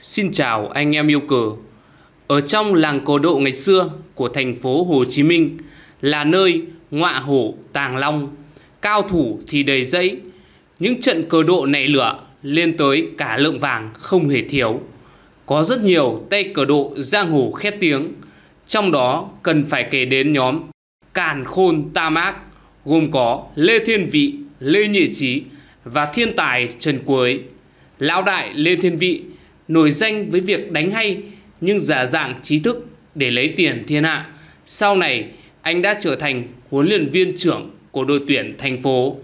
Xin chào anh em yêu cờ. Ở trong làng cổ độ ngày xưa của thành phố Hồ Chí Minh là nơi ngọa hổ tàng long, cao thủ thì đầy dẫy. Những trận cờ độ nảy lửa lên tới cả lượng vàng không hề thiếu. Có rất nhiều tay cờ độ giang hồ khét tiếng, trong đó cần phải kể đến nhóm Càn Khôn Tam Ác gồm có Lê Thiên Vị, Lê Nhị Trí và thiên tài Trần Cuối. Lão đại Lê Thiên Vị nổi danh với việc đánh hay nhưng giả dạng trí thức để lấy tiền thiên hạ. Sau này, anh đã trở thành huấn luyện viên trưởng của đội tuyển thành phố.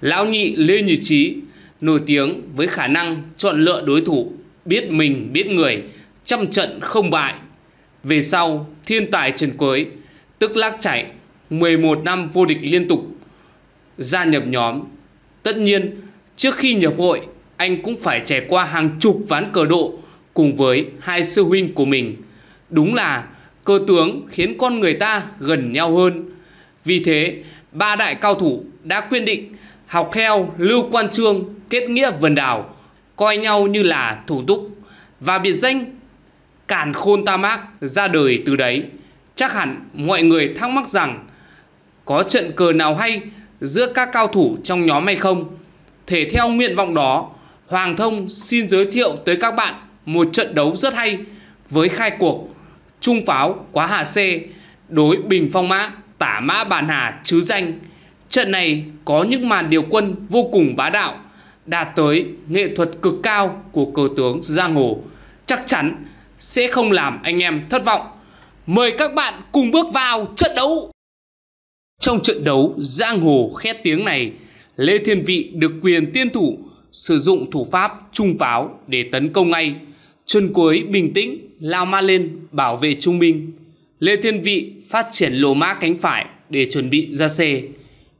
Lão nhị Lê Như Trí nổi tiếng với khả năng chọn lựa đối thủ, biết mình biết người, trăm trận không bại. Về sau, thiên tài Trần Quới, tức lác chạy 11 năm vô địch liên tục, gia nhập nhóm. Tất nhiên, trước khi nhập hội, anh cũng phải trải qua hàng chục ván cờ độ cùng với hai sư huynh của mình. Đúng là cơ tướng khiến con người ta gần nhau hơn. Vì thế, ba đại cao thủ đã quyết định học theo Lưu Quan Trương kết nghĩa vần đảo, coi nhau như là thủ túc và biệt danh Càn Khôn Tam Ác ra đời từ đấy. Chắc hẳn mọi người thắc mắc rằng có trận cờ nào hay giữa các cao thủ trong nhóm hay không? Thể theo nguyện vọng đó, Hoàng Thông xin giới thiệu tới các bạn một trận đấu rất hay với khai cuộc Trung pháo quá Hà C đối Bình Phong Mã tả mã bàn Hà chứ danh. Trận này có những màn điều quân vô cùng bá đạo, đạt tới nghệ thuật cực cao của cờ tướng Giang Hồ. Chắc chắn sẽ không làm anh em thất vọng. Mời các bạn cùng bước vào trận đấu. Trong trận đấu Giang Hồ khét tiếng này, Lê Thiên Vị được quyền tiên thủ sử dụng thủ pháp trung pháo để tấn công ngay. chân cuối bình tĩnh, lao ma lên, bảo vệ trung binh. Lê Thiên Vị phát triển lồ mã cánh phải để chuẩn bị ra xe.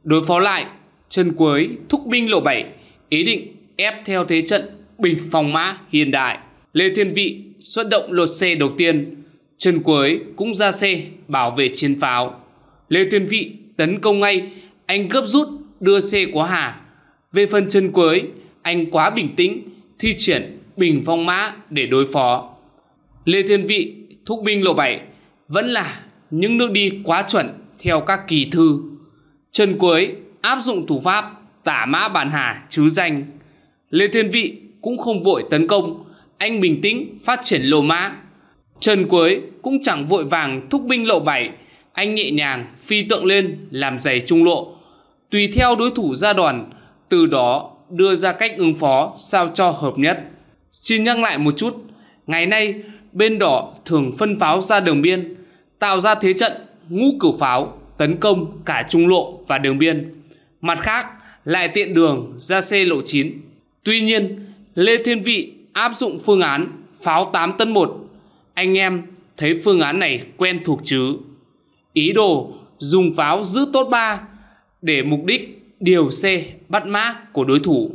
Đối phó lại, chân cuối thúc binh lộ bảy, ý định ép theo thế trận bình phòng mã hiện đại. Lê Thiên Vị xuất động lột xe đầu tiên, chân cuối cũng ra xe bảo vệ chiến pháo. Lê Thiên Vị tấn công ngay, anh gấp rút đưa xe của hà. Về phần chân cuối, anh quá bình tĩnh, thi triển bình phong mã để đối phó. Lê Thiên Vị, thúc binh lộ bảy vẫn là những nước đi quá chuẩn theo các kỳ thư. Trần cuối áp dụng thủ pháp tả mã bàn hà chứ danh. Lê Thiên Vị cũng không vội tấn công, anh bình tĩnh phát triển lô mã. Trần cuối cũng chẳng vội vàng thúc binh lộ bảy anh nhẹ nhàng phi tượng lên làm giày trung lộ. Tùy theo đối thủ ra đòn, từ đó đưa ra cách ứng phó sao cho hợp nhất. Xin nhắc lại một chút, ngày nay bên đỏ thường phân pháo ra đường biên, tạo ra thế trận ngũ cửu pháo tấn công cả trung lộ và đường biên. Mặt khác, lại tiện đường ra xe lộ 9. Tuy nhiên, Lê Thiên Vị áp dụng phương án pháo 8 tấn 1. Anh em thấy phương án này quen thuộc chứ? Ý đồ dùng pháo giữ tốt ba để mục đích điều C bắt mã của đối thủ.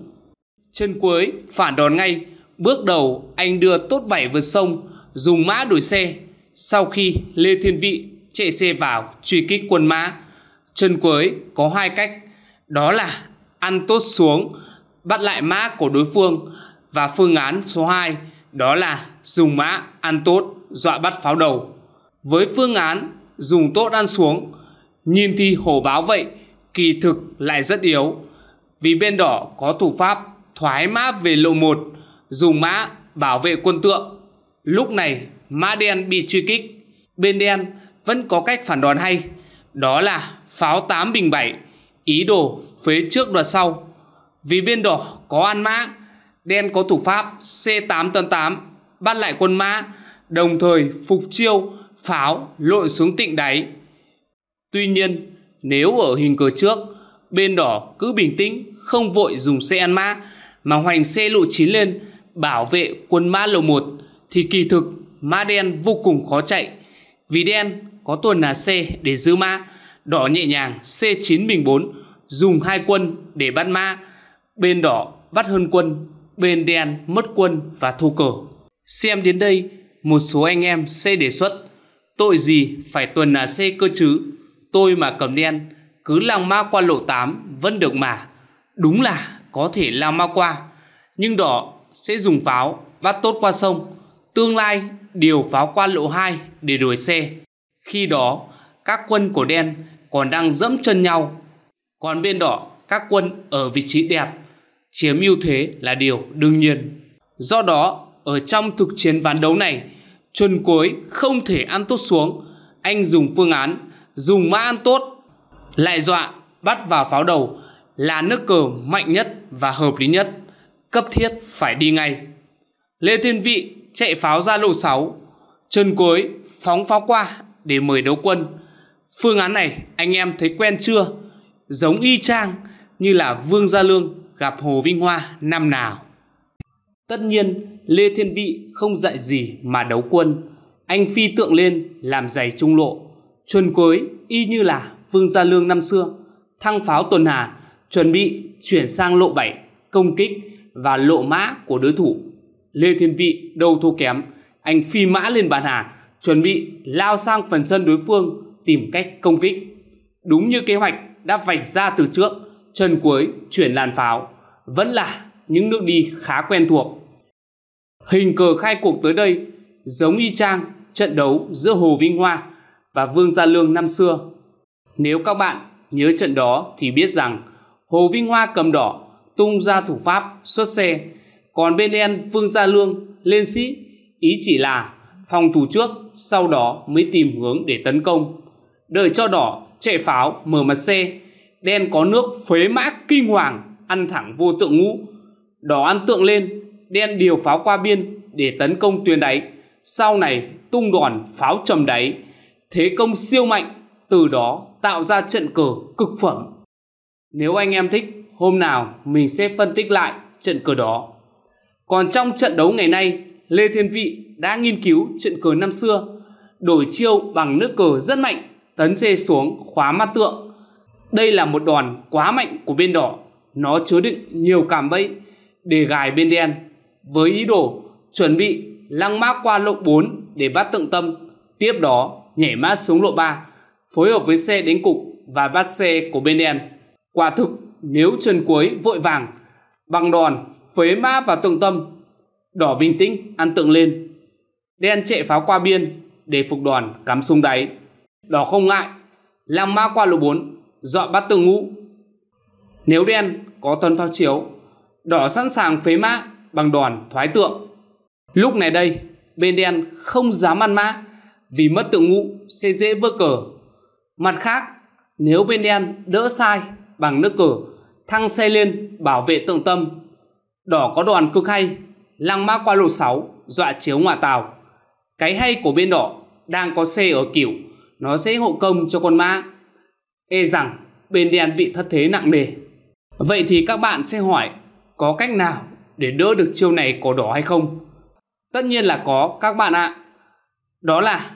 Chân cuối phản đòn ngay, bước đầu anh đưa tốt 7 vượt sông, dùng mã đổi xe. Sau khi Lê Thiên Vị chạy xe vào truy kích quân mã, chân cuối có hai cách, đó là ăn tốt xuống, bắt lại mã của đối phương và phương án số 2 đó là dùng mã ăn tốt dọa bắt pháo đầu. Với phương án dùng tốt ăn xuống, nhìn thì hổ báo vậy, kỳ thực lại rất yếu vì bên đỏ có thủ pháp thoái mã về lộ 1 dùng mã bảo vệ quân tượng lúc này mã đen bị truy kích bên đen vẫn có cách phản đòn hay đó là pháo 8 bình 7 ý đồ phế trước đoạt sau vì bên đỏ có ăn mã đen có thủ pháp C8 tấn 8 bắt lại quân mã đồng thời phục chiêu pháo lội xuống tịnh đáy tuy nhiên nếu ở hình cờ trước, bên đỏ cứ bình tĩnh, không vội dùng xe ăn mã, mà hoành xe lộ chín lên, bảo vệ quân mã lầu 1, thì kỳ thực mã đen vô cùng khó chạy. Vì đen có tuần là xe để giữ mã, đỏ nhẹ nhàng xe 9 bình 4, dùng hai quân để bắt mã. Bên đỏ bắt hơn quân, bên đen mất quân và thua cờ. Xem đến đây, một số anh em C đề xuất, tội gì phải tuần là xe cơ chứ? tôi mà cầm đen cứ lang ma qua lộ 8 vẫn được mà. Đúng là có thể lang ma qua, nhưng đỏ sẽ dùng pháo bắt tốt qua sông. Tương lai điều pháo qua lộ 2 để đuổi xe. Khi đó, các quân của đen còn đang dẫm chân nhau. Còn bên đỏ, các quân ở vị trí đẹp, chiếm ưu thế là điều đương nhiên. Do đó, ở trong thực chiến ván đấu này, Chuân cuối không thể ăn tốt xuống. Anh dùng phương án dùng mã ăn tốt lại dọa bắt vào pháo đầu là nước cờ mạnh nhất và hợp lý nhất, cấp thiết phải đi ngay. Lê Thiên Vị chạy pháo ra lộ 6, chân cuối phóng pháo qua để mời đấu quân. Phương án này anh em thấy quen chưa? Giống y chang như là Vương Gia Lương gặp Hồ Vinh Hoa năm nào. Tất nhiên, Lê Thiên Vị không dạy gì mà đấu quân. Anh phi tượng lên làm giày trung lộ chuẩn cuối y như là Vương Gia Lương năm xưa, thăng pháo tuần hà, chuẩn bị chuyển sang lộ 7, công kích và lộ mã của đối thủ. Lê Thiên Vị đầu thua kém, anh phi mã lên bàn hà, chuẩn bị lao sang phần sân đối phương tìm cách công kích. Đúng như kế hoạch đã vạch ra từ trước, chân cuối chuyển làn pháo, vẫn là những nước đi khá quen thuộc. Hình cờ khai cuộc tới đây giống y chang trận đấu giữa Hồ Vinh Hoa và Vương Gia Lương năm xưa. Nếu các bạn nhớ trận đó thì biết rằng Hồ Vinh Hoa cầm đỏ, tung ra thủ pháp, xuất xe, còn bên đen Vương Gia Lương lên sĩ, ý chỉ là phòng thủ trước, sau đó mới tìm hướng để tấn công. Đợi cho đỏ chạy pháo mở mặt xe, đen có nước phế mã kinh hoàng ăn thẳng vô tượng ngũ. Đỏ ăn tượng lên, đen điều pháo qua biên để tấn công tuyến đáy, sau này tung đòn pháo trầm đáy thế công siêu mạnh, từ đó tạo ra trận cờ cực phẩm. Nếu anh em thích, hôm nào mình sẽ phân tích lại trận cờ đó. Còn trong trận đấu ngày nay, Lê Thiên Vị đã nghiên cứu trận cờ năm xưa, đổi chiêu bằng nước cờ rất mạnh, tấn xê xuống khóa mắt tượng. Đây là một đòn quá mạnh của bên đỏ, nó chứa đựng nhiều cảm bẫy để gài bên đen. Với ý đồ chuẩn bị lăng mã qua lộ 4 để bắt tượng tâm, tiếp đó nhảy mát xuống lộ 3, phối hợp với xe đến cục và bắt xe của bên đen. Quả thực, nếu chân cuối vội vàng, bằng đòn, phế mã vào tượng tâm. Đỏ bình tĩnh, ăn tượng lên. Đen chạy pháo qua biên, để phục đoàn cắm súng đáy. Đỏ không ngại, lang mã qua lộ 4, dọa bắt tượng ngũ. Nếu đen có tuần pháo chiếu, đỏ sẵn sàng phế mã bằng đòn thoái tượng. Lúc này đây, bên đen không dám ăn mã vì mất tượng ngũ sẽ dễ vơ cờ. Mặt khác, nếu bên đen đỡ sai bằng nước cờ, thăng xe lên bảo vệ tượng tâm. Đỏ có đoàn cực hay, lăng mã qua lộ 6, dọa chiếu ngoại tàu. Cái hay của bên đỏ đang có xe ở kiểu nó sẽ hộ công cho con mã. E rằng bên đen bị thất thế nặng nề. Vậy thì các bạn sẽ hỏi có cách nào để đỡ được chiêu này của đỏ hay không? Tất nhiên là có các bạn ạ. Đó là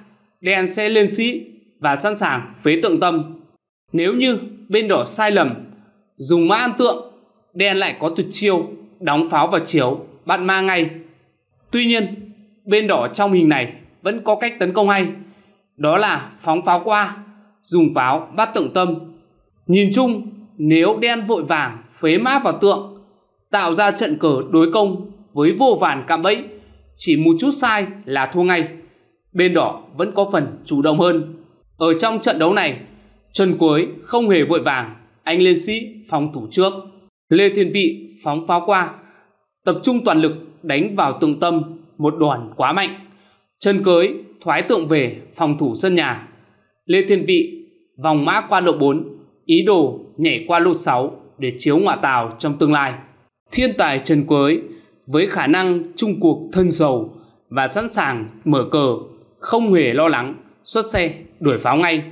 đen sẽ lên sĩ và sẵn sàng phế tượng tâm. Nếu như bên đỏ sai lầm, dùng mã ăn tượng, đen lại có tuyệt chiêu, đóng pháo vào chiếu, bắt ma ngay. Tuy nhiên, bên đỏ trong hình này vẫn có cách tấn công hay, đó là phóng pháo qua, dùng pháo bắt tượng tâm. Nhìn chung, nếu đen vội vàng phế mã vào tượng, tạo ra trận cờ đối công với vô vàn cạm bẫy, chỉ một chút sai là thua ngay bên đỏ vẫn có phần chủ động hơn. Ở trong trận đấu này, Trần Cuối không hề vội vàng, anh lên sĩ phóng thủ trước. Lê Thiên Vị phóng pháo qua, tập trung toàn lực đánh vào tường tâm một đoàn quá mạnh. Trần Cưới thoái tượng về phòng thủ sân nhà. Lê Thiên Vị vòng mã qua lộ 4, ý đồ nhảy qua lộ 6 để chiếu ngọa tàu trong tương lai. Thiên tài Trần Quế với khả năng chung cuộc thân giàu và sẵn sàng mở cờ không hề lo lắng, xuất xe, đuổi pháo ngay.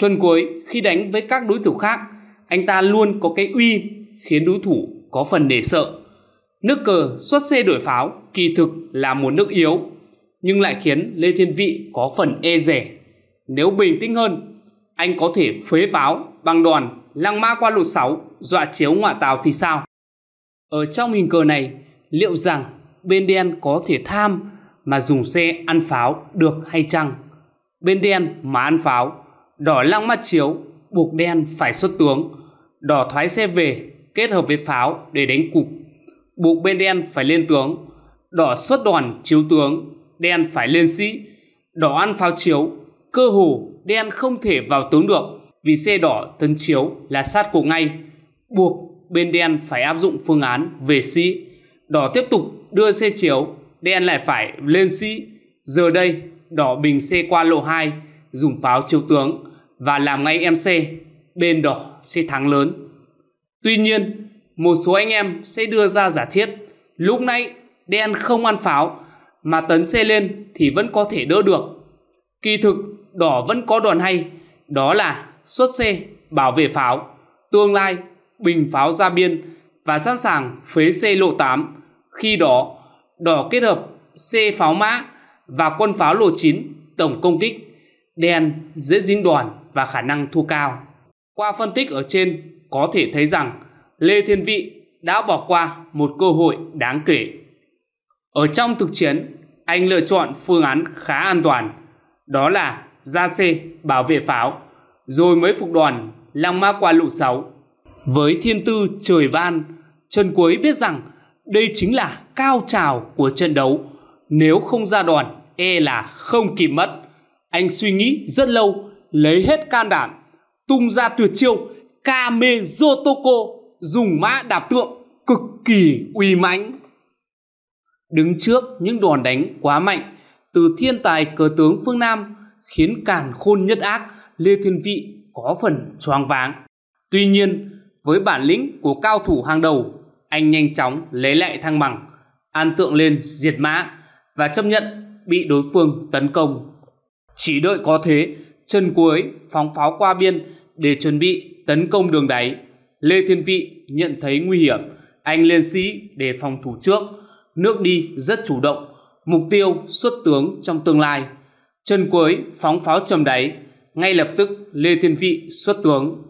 Chuân cuối, khi đánh với các đối thủ khác, anh ta luôn có cái uy khiến đối thủ có phần để sợ. Nước cờ xuất xe đuổi pháo kỳ thực là một nước yếu, nhưng lại khiến Lê Thiên Vị có phần e rẻ. Nếu bình tĩnh hơn, anh có thể phế pháo, băng đoàn lăng ma qua lục sáu dọa chiếu ngoại tàu thì sao? Ở trong hình cờ này, liệu rằng bên đen có thể tham mà dùng xe ăn pháo được hay chăng? Bên đen mà ăn pháo, đỏ lăng mắt chiếu, buộc đen phải xuất tướng, đỏ thoái xe về kết hợp với pháo để đánh cục. Buộc bên đen phải lên tướng, đỏ xuất đoàn chiếu tướng, đen phải lên sĩ, đỏ ăn pháo chiếu, cơ hồ đen không thể vào tướng được vì xe đỏ tấn chiếu là sát cục ngay, buộc bên đen phải áp dụng phương án về sĩ. Đỏ tiếp tục đưa xe chiếu đen lại phải lên sĩ. Giờ đây, đỏ bình xe qua lộ 2, dùng pháo chiếu tướng và làm ngay MC, bên đỏ sẽ thắng lớn. Tuy nhiên, một số anh em sẽ đưa ra giả thiết lúc nãy đen không ăn pháo mà tấn xe lên thì vẫn có thể đỡ được. Kỳ thực, đỏ vẫn có đòn hay, đó là xuất xe, bảo vệ pháo, tương lai, bình pháo ra biên và sẵn sàng phế xe lộ 8. Khi đó, đỏ kết hợp C pháo mã và quân pháo lô 9 tổng công kích đen dễ dính đoàn và khả năng thua cao. Qua phân tích ở trên có thể thấy rằng Lê Thiên Vị đã bỏ qua một cơ hội đáng kể. Ở trong thực chiến, anh lựa chọn phương án khá an toàn, đó là ra c bảo vệ pháo, rồi mới phục đoàn lăng mã qua lũ 6. Với thiên tư trời ban, Trần Quế biết rằng đây chính là cao trào của trận đấu. Nếu không ra đòn, e là không kịp mất. Anh suy nghĩ rất lâu, lấy hết can đảm, tung ra tuyệt chiêu Kamezotoko dùng mã đạp tượng cực kỳ uy mãnh. Đứng trước những đòn đánh quá mạnh từ thiên tài cờ tướng phương Nam khiến càn khôn nhất ác Lê Thiên Vị có phần choáng váng. Tuy nhiên, với bản lĩnh của cao thủ hàng đầu, anh nhanh chóng lấy lại thăng bằng an tượng lên diệt mã và chấp nhận bị đối phương tấn công. Chỉ đợi có thế, chân cuối phóng pháo qua biên để chuẩn bị tấn công đường đáy. Lê Thiên Vị nhận thấy nguy hiểm, anh lên sĩ để phòng thủ trước, nước đi rất chủ động, mục tiêu xuất tướng trong tương lai. Chân cuối phóng pháo trầm đáy, ngay lập tức Lê Thiên Vị xuất tướng.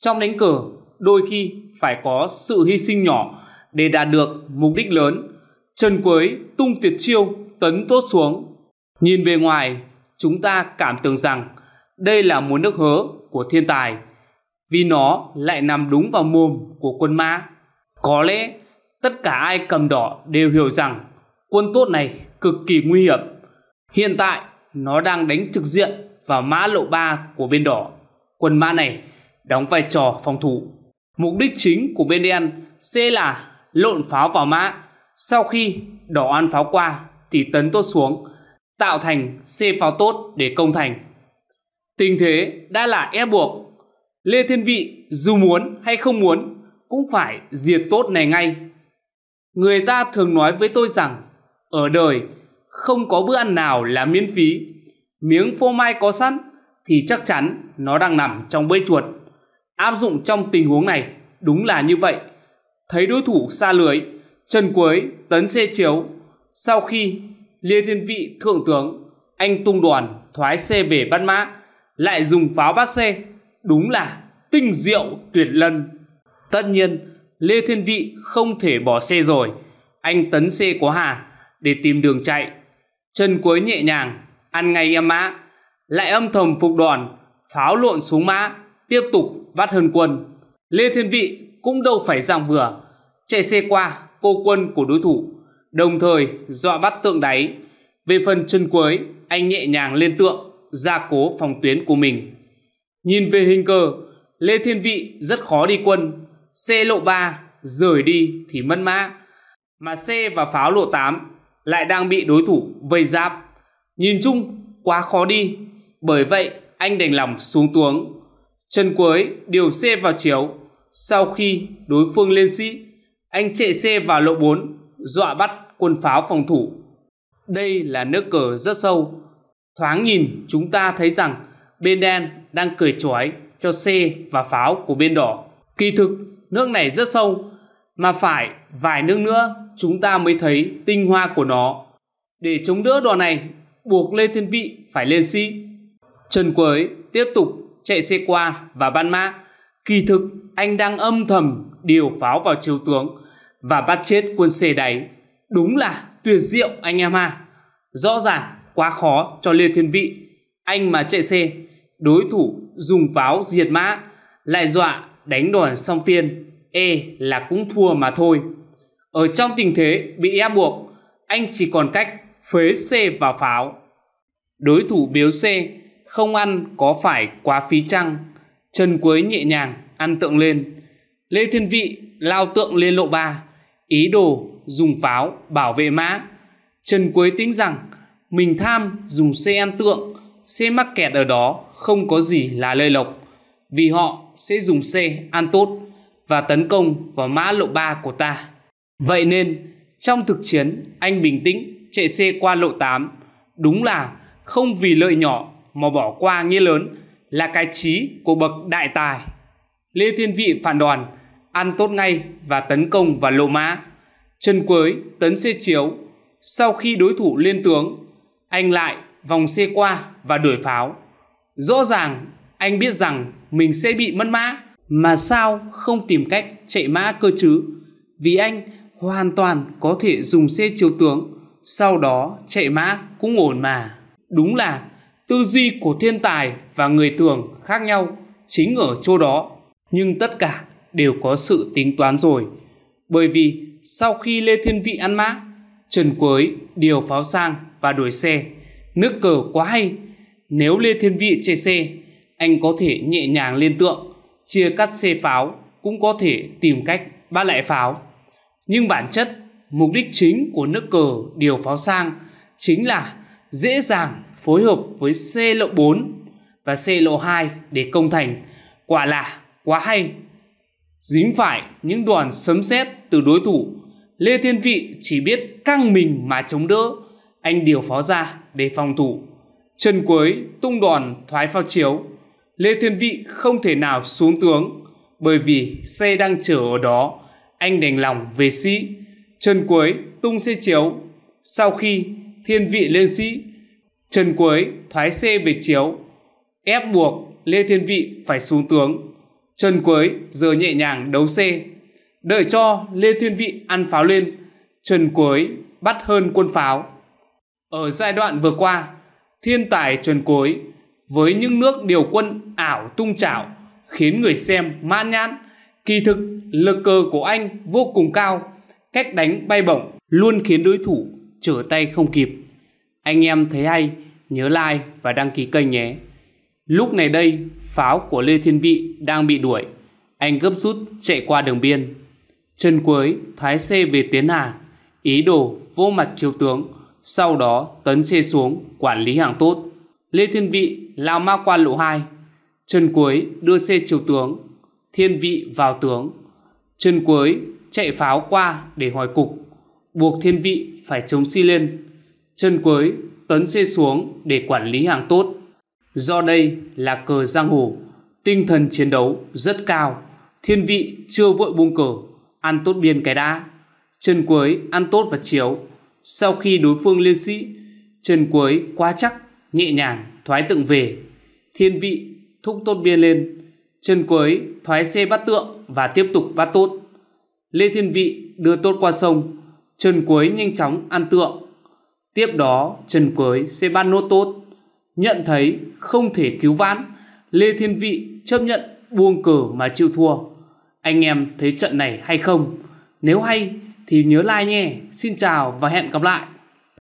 Trong đánh cờ, đôi khi phải có sự hy sinh nhỏ để đạt được mục đích lớn chân quới, tung tiệt chiêu, tấn tốt xuống. Nhìn bề ngoài, chúng ta cảm tưởng rằng đây là một nước hớ của thiên tài, vì nó lại nằm đúng vào mồm của quân ma Có lẽ tất cả ai cầm đỏ đều hiểu rằng quân tốt này cực kỳ nguy hiểm. Hiện tại, nó đang đánh trực diện vào mã lộ ba của bên đỏ. Quân ma này đóng vai trò phòng thủ. Mục đích chính của bên đen sẽ là lộn pháo vào mã sau khi đỏ ăn pháo qua thì tấn tốt xuống, tạo thành c pháo tốt để công thành. Tình thế đã là ép e buộc. Lê Thiên Vị dù muốn hay không muốn cũng phải diệt tốt này ngay. Người ta thường nói với tôi rằng ở đời không có bữa ăn nào là miễn phí. Miếng phô mai có sẵn thì chắc chắn nó đang nằm trong bẫy chuột. Áp dụng trong tình huống này đúng là như vậy. Thấy đối thủ xa lưới Trần Quế, Tấn Xê Chiếu. Sau khi Lê Thiên Vị thượng tướng, anh tung đoàn thoái xe về bắt Mã, lại dùng pháo bát xe, đúng là tinh diệu tuyệt lân. Tất nhiên, Lê Thiên Vị không thể bỏ xe rồi, anh tấn xe của hà để tìm đường chạy. Trần Quế nhẹ nhàng, ăn ngay em mã, lại âm thầm phục đoàn pháo lộn xuống mã, tiếp tục bắt hơn quân. Lê Thiên Vị cũng đâu phải dạng vừa, chạy xe qua cô quân của đối thủ, đồng thời dọa bắt tượng đáy. Về phần chân cuối, anh nhẹ nhàng lên tượng, gia cố phòng tuyến của mình. Nhìn về hình cờ, Lê Thiên Vị rất khó đi quân, xe lộ 3 rời đi thì mất mã, mà xe và pháo lộ 8 lại đang bị đối thủ vây giáp. Nhìn chung quá khó đi, bởi vậy anh đành lòng xuống tuống. chân Quế điều xe vào chiếu, sau khi đối phương lên sĩ anh chạy xe vào lộ 4, dọa bắt quân pháo phòng thủ. Đây là nước cờ rất sâu. Thoáng nhìn chúng ta thấy rằng bên đen đang cười chói cho xe và pháo của bên đỏ. Kỳ thực, nước này rất sâu, mà phải vài nước nữa chúng ta mới thấy tinh hoa của nó. Để chống đỡ đòn này, buộc Lê Thiên Vị phải lên sĩ. Trần quế tiếp tục chạy xe qua và ban mã. Kỳ thực, anh đang âm thầm điều pháo vào chiều tướng và bắt chết quân C đấy. Đúng là tuyệt diệu anh em ha. Rõ ràng quá khó cho Lê Thiên Vị. Anh mà chạy xe, đối thủ dùng pháo diệt mã, lại dọa đánh đòn song tiên, ê là cũng thua mà thôi. Ở trong tình thế bị ép buộc, anh chỉ còn cách phế xe vào pháo. Đối thủ biếu xe không ăn có phải quá phí chăng? Chân quấy nhẹ nhàng ăn tượng lên. Lê Thiên Vị lao tượng lên lộ ba ý đồ dùng pháo bảo vệ mã. Trần Quế tính rằng mình tham dùng xe ăn tượng, xe mắc kẹt ở đó không có gì là lơi lộc, vì họ sẽ dùng xe ăn tốt và tấn công vào mã lộ 3 của ta. Vậy nên, trong thực chiến, anh bình tĩnh chạy xe qua lộ 8. Đúng là không vì lợi nhỏ mà bỏ qua nghĩa lớn là cái trí của bậc đại tài. Lê Thiên Vị phản đoàn ăn tốt ngay và tấn công và lộ mã. Chân quới, tấn xe chiếu. Sau khi đối thủ lên tướng, anh lại vòng xe qua và đuổi pháo. Rõ ràng anh biết rằng mình sẽ bị mất mã, mà sao không tìm cách chạy mã cơ chứ? Vì anh hoàn toàn có thể dùng xe chiếu tướng, sau đó chạy mã cũng ổn mà. Đúng là tư duy của thiên tài và người thường khác nhau chính ở chỗ đó. Nhưng tất cả đều có sự tính toán rồi. Bởi vì sau khi Lê Thiên Vị ăn mã, Trần Quới điều pháo sang và đuổi xe. Nước cờ quá hay, nếu Lê Thiên Vị chê xe, anh có thể nhẹ nhàng lên tượng, chia cắt xe pháo, cũng có thể tìm cách bắt lại pháo. Nhưng bản chất, mục đích chính của nước cờ điều pháo sang chính là dễ dàng phối hợp với xe lộ 4 và xe lộ 2 để công thành. Quả là quá hay dính phải những đoàn sấm sét từ đối thủ. Lê Thiên Vị chỉ biết căng mình mà chống đỡ, anh điều phó ra để phòng thủ. Trần Quế tung đòn thoái phao chiếu. Lê Thiên Vị không thể nào xuống tướng bởi vì xe đang chở ở đó. Anh đành lòng về sĩ. Trần Quế tung xe chiếu. Sau khi Thiên Vị lên sĩ, Trần Quế thoái xe về chiếu ép buộc Lê Thiên Vị phải xuống tướng Trần Quới giờ nhẹ nhàng đấu xe. Đợi cho Lê Thiên Vị ăn pháo lên, Trần cuối bắt hơn quân pháo. Ở giai đoạn vừa qua, thiên tài Trần cuối với những nước điều quân ảo tung chảo khiến người xem man nhãn. Kỳ thực, lực cờ của anh vô cùng cao, cách đánh bay bổng luôn khiến đối thủ trở tay không kịp. Anh em thấy hay, nhớ like và đăng ký kênh nhé. Lúc này đây, pháo của Lê Thiên Vị đang bị đuổi. Anh gấp rút chạy qua đường biên. Chân cuối thoái xe về tiến Hà, ý đồ vô mặt triều tướng, sau đó tấn xe xuống quản lý hàng tốt. Lê Thiên Vị lao ma qua lộ 2, chân cuối đưa xe triều tướng, Thiên Vị vào tướng. Chân cuối chạy pháo qua để hỏi cục, buộc Thiên Vị phải chống si lên. Chân cuối tấn xe xuống để quản lý hàng tốt. Do đây là cờ giang hồ, tinh thần chiến đấu rất cao, thiên vị chưa vội buông cờ, ăn tốt biên cái đã. chân Quới ăn tốt và chiếu, sau khi đối phương liên sĩ, chân Quới quá chắc, nhẹ nhàng, thoái tượng về. Thiên vị thúc tốt biên lên, chân Quới thoái xe bắt tượng và tiếp tục bắt tốt. Lê Thiên Vị đưa tốt qua sông, chân Quới nhanh chóng ăn tượng. Tiếp đó, chân Quới sẽ bắt nốt tốt nhận thấy không thể cứu vãn, Lê Thiên Vị chấp nhận buông cờ mà chịu thua. Anh em thấy trận này hay không? Nếu hay thì nhớ like nhé. Xin chào và hẹn gặp lại.